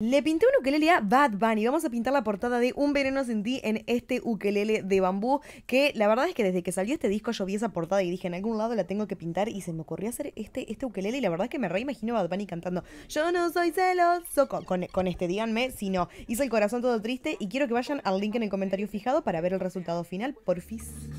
Le pinté un ukelele a Bad Bunny. Vamos a pintar la portada de Un Veneno sin ti en este ukelele de bambú. Que la verdad es que desde que salió este disco yo vi esa portada y dije en algún lado la tengo que pintar. Y se me ocurrió hacer este, este ukelele. Y la verdad es que me reimagino a Bad Bunny cantando Yo no soy celoso. Con, con, este, díganme si no. Hice el corazón todo triste y quiero que vayan al link en el comentario fijado para ver el resultado final. Porfis.